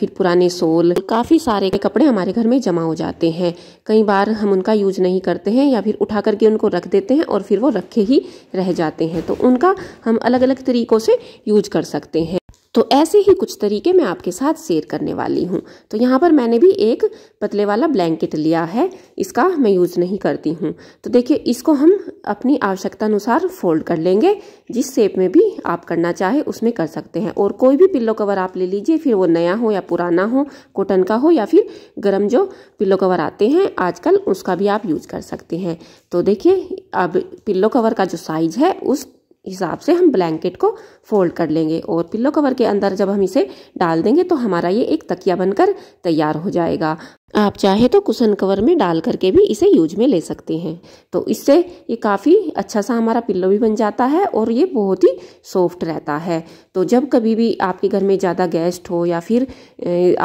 फिर पुराने सोल काफ़ी सारे कपड़े हमारे घर में जमा हो जाते हैं कई बार हम उनका यूज नहीं करते हैं या फिर उठा करके उनको रख देते हैं और फिर वो रखे ही रह जाते हैं तो उनका हम अलग अलग तरीक़ों से यूज कर सकते हैं तो ऐसे ही कुछ तरीके मैं आपके साथ शेयर करने वाली हूँ तो यहाँ पर मैंने भी एक पतले वाला ब्लैंकेट लिया है इसका मैं यूज़ नहीं करती हूँ तो देखिए इसको हम अपनी आवश्यकता अनुसार फोल्ड कर लेंगे जिस शेप में भी आप करना चाहे उसमें कर सकते हैं और कोई भी पिल्लो कवर आप ले लीजिए फिर वो नया हो या पुराना हो कॉटन का हो या फिर गर्म जो पिल्लो कवर आते हैं आजकल उसका भी आप यूज कर सकते हैं तो देखिए अब पिल्लो कवर का जो साइज़ है उस हिसाब से हम ब्लैंकेट को फोल्ड कर लेंगे और पिल्लो कवर के अंदर जब हम इसे डाल देंगे तो हमारा ये एक तकिया बनकर तैयार हो जाएगा आप चाहे तो कुशन कवर में डाल करके भी इसे यूज में ले सकते हैं तो इससे ये काफ़ी अच्छा सा हमारा पिल्लो भी बन जाता है और ये बहुत ही सॉफ्ट रहता है तो जब कभी भी आपके घर में ज़्यादा गेस्ट हो या फिर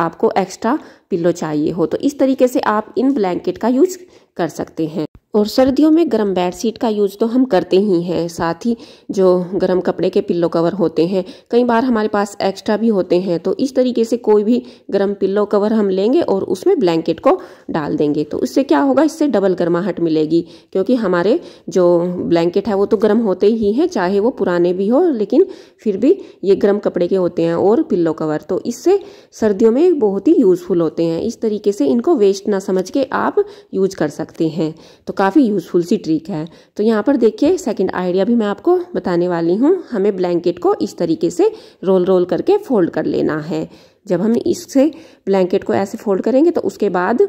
आपको एक्स्ट्रा पिल्लो चाहिए हो तो इस तरीके से आप इन ब्लैंकेट का यूज कर सकते हैं और सर्दियों में गर्म बेड शीट का यूज़ तो हम करते ही हैं साथ ही जो गर्म कपड़े के पिल्लो कवर होते हैं कई बार हमारे पास एक्स्ट्रा भी होते हैं तो इस तरीके से कोई भी गर्म पिल्लो कवर हम लेंगे और उसमें ब्लैंकेट को डाल देंगे तो उससे क्या होगा इससे डबल गर्माहट मिलेगी क्योंकि हमारे जो ब्लैंकेट है वो तो गर्म होते ही हैं चाहे वो पुराने भी हो लेकिन फिर भी ये गर्म कपड़े के होते हैं और पिल्लो कवर तो इससे सर्दियों में बहुत ही यूज़फुल होते हैं इस तरीके से इनको वेस्ट ना समझ के आप यूज कर सकते हैं तो काफ़ी यूज़फुल सी ट्रिक है तो यहाँ पर देखिए सेकंड आइडिया भी मैं आपको बताने वाली हूँ हमें ब्लैंकेट को इस तरीके से रोल रोल करके फोल्ड कर लेना है जब हम इससे ब्लैंकेट को ऐसे फोल्ड करेंगे तो उसके बाद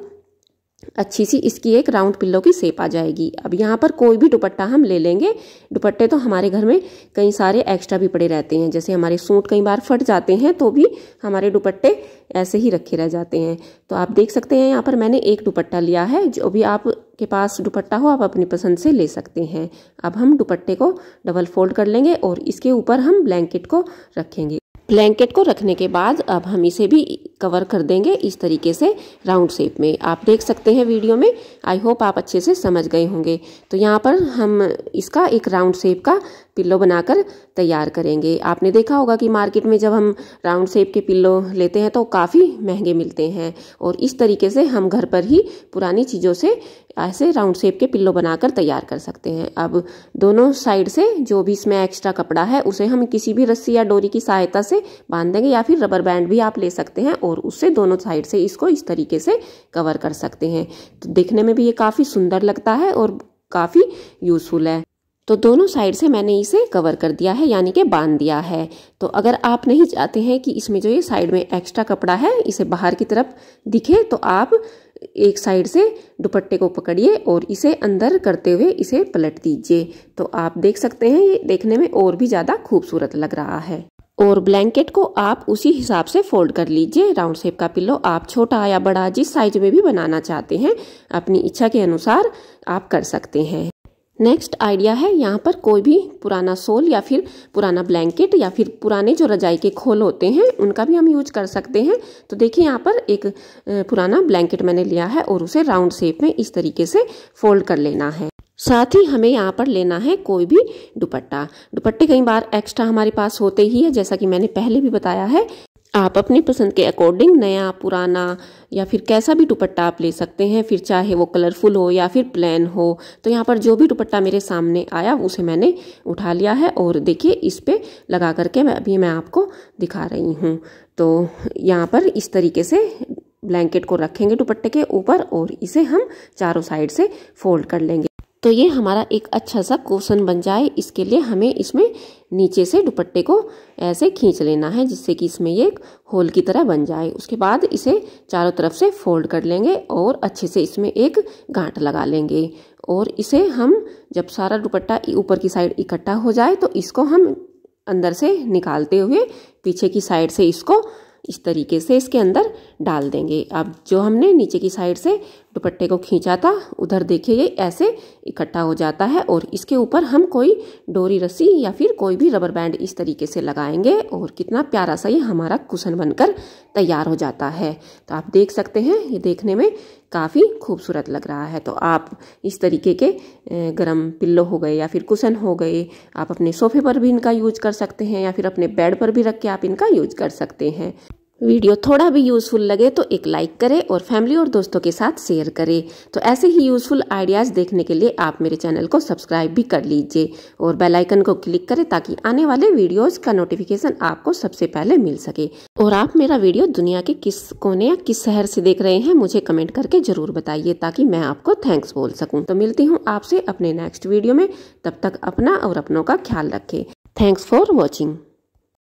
अच्छी सी इसकी एक राउंड पिल्लो की सेप आ जाएगी अब यहाँ पर कोई भी दुपट्टा हम ले लेंगे दुपट्टे तो हमारे घर में कई सारे एक्स्ट्रा भी पड़े रहते हैं जैसे हमारे सूट कई बार फट जाते हैं तो भी हमारे दुपट्टे ऐसे ही रखे रह जाते हैं तो आप देख सकते हैं यहाँ पर मैंने एक दुपट्टा लिया है जो भी आप के पास दुपट्टा हो आप अपनी पसंद से ले सकते हैं अब हम दुपट्टे को डबल फोल्ड कर लेंगे और इसके ऊपर हम ब्लैंकेट को रखेंगे ब्लैंकेट को रखने के बाद अब हम इसे भी कवर कर देंगे इस तरीके से राउंड शेप में आप देख सकते हैं वीडियो में आई होप आप अच्छे से समझ गए होंगे तो यहाँ पर हम इसका एक राउंड शेप का पिल्लो बनाकर तैयार करेंगे आपने देखा होगा कि मार्केट में जब हम राउंड शेप के पिल्लो लेते हैं तो काफ़ी महंगे मिलते हैं और इस तरीके से हम घर पर ही पुरानी चीज़ों से ऐसे राउंड शेप के पिल्लो बनाकर तैयार कर सकते हैं अब दोनों साइड से जो भी इसमें एक्स्ट्रा कपड़ा है उसे हम किसी भी रस्सी या डोरी की सहायता से बांध देंगे या फिर रबर बैंड भी आप ले सकते हैं और और उससे दोनों साइड से इसको इस तरीके से कवर कर सकते हैं तो देखने में भी ये काफ़ी सुंदर लगता है और काफ़ी यूज़फुल है तो दोनों साइड से मैंने इसे कवर कर दिया है यानी कि बांध दिया है तो अगर आप नहीं चाहते हैं कि इसमें जो ये साइड में एक्स्ट्रा कपड़ा है इसे बाहर की तरफ दिखे तो आप एक साइड से दुपट्टे को पकड़िए और इसे अंदर करते हुए इसे पलट दीजिए तो आप देख सकते हैं ये देखने में और भी ज़्यादा खूबसूरत लग रहा है और ब्लैंकेट को आप उसी हिसाब से फोल्ड कर लीजिए राउंड शेप का पिल्लो आप छोटा या बड़ा जिस साइज में भी बनाना चाहते हैं अपनी इच्छा के अनुसार आप कर सकते हैं नेक्स्ट आइडिया है यहाँ पर कोई भी पुराना सोल या फिर पुराना ब्लैंकेट या फिर पुराने जो रजाई के खोल होते हैं उनका भी हम यूज कर सकते हैं तो देखिए यहाँ पर एक पुराना ब्लैंकेट मैंने लिया है और उसे राउंड शेप में इस तरीके से फोल्ड कर लेना है साथ ही हमें यहाँ पर लेना है कोई भी दुपट्टा दुपट्टे कई बार एक्स्ट्रा हमारे पास होते ही है जैसा कि मैंने पहले भी बताया है आप अपने पसंद के अकॉर्डिंग नया पुराना या फिर कैसा भी दुपट्टा आप ले सकते हैं फिर चाहे वो कलरफुल हो या फिर प्लेन हो तो यहाँ पर जो भी दुपट्टा मेरे सामने आया उसे मैंने उठा लिया है और देखिए इस पर लगा करके मैं अभी मैं आपको दिखा रही हूँ तो यहाँ पर इस तरीके से ब्लैंकेट को रखेंगे दुपट्टे के ऊपर और इसे हम चारों साइड से फोल्ड कर लेंगे तो ये हमारा एक अच्छा सा क्वेश्चन बन जाए इसके लिए हमें इसमें नीचे से दुपट्टे को ऐसे खींच लेना है जिससे कि इसमें ये एक होल की तरह बन जाए उसके बाद इसे चारों तरफ से फोल्ड कर लेंगे और अच्छे से इसमें एक गांठ लगा लेंगे और इसे हम जब सारा दुपट्टा ऊपर की साइड इकट्ठा हो जाए तो इसको हम अंदर से निकालते हुए पीछे की साइड से इसको इस तरीके से इसके अंदर डाल देंगे अब जो हमने नीचे की साइड से दुपट्टे को खींचा था उधर देखिए ये ऐसे इकट्ठा हो जाता है और इसके ऊपर हम कोई डोरी रस्सी या फिर कोई भी रबर बैंड इस तरीके से लगाएंगे और कितना प्यारा सा ये हमारा कुशन बनकर तैयार हो जाता है तो आप देख सकते हैं ये देखने में काफ़ी खूबसूरत लग रहा है तो आप इस तरीके के गरम पिल्लो हो गए या फिर कुशन हो गए आप अपने सोफे पर भी इनका यूज कर सकते हैं या फिर अपने बेड पर भी रख के आप इनका यूज कर सकते हैं वीडियो थोड़ा भी यूज़फुल लगे तो एक लाइक करें और फैमिली और दोस्तों के साथ शेयर करें तो ऐसे ही यूज़फुल आइडियाज़ देखने के लिए आप मेरे चैनल को सब्सक्राइब भी कर लीजिए और बेल आइकन को क्लिक करें ताकि आने वाले वीडियोस का नोटिफिकेशन आपको सबसे पहले मिल सके और आप मेरा वीडियो दुनिया के किस कोने या किस शहर से देख रहे हैं मुझे कमेंट करके ज़रूर बताइए ताकि मैं आपको थैंक्स बोल सकूँ तो मिलती हूँ आपसे अपने नेक्स्ट वीडियो में तब तक अपना और अपनों का ख्याल रखे थैंक्स फॉर वॉचिंग